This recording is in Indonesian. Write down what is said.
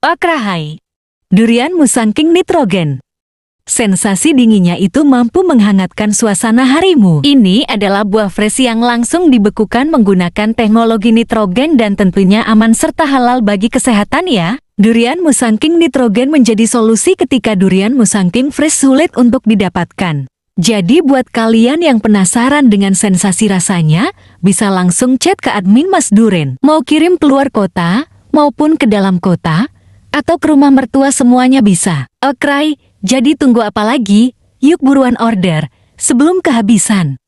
Akrahai. Durian musangking nitrogen. Sensasi dinginnya itu mampu menghangatkan suasana harimu. Ini adalah buah fresh yang langsung dibekukan menggunakan teknologi nitrogen dan tentunya aman serta halal bagi kesehatan ya. Durian musangking nitrogen menjadi solusi ketika durian musangking fresh sulit untuk didapatkan. Jadi buat kalian yang penasaran dengan sensasi rasanya, bisa langsung chat ke admin Mas Duren. Mau kirim keluar kota, maupun ke dalam kota, atau ke rumah mertua semuanya bisa. Okrai, jadi tunggu apa lagi? Yuk buruan order, sebelum kehabisan.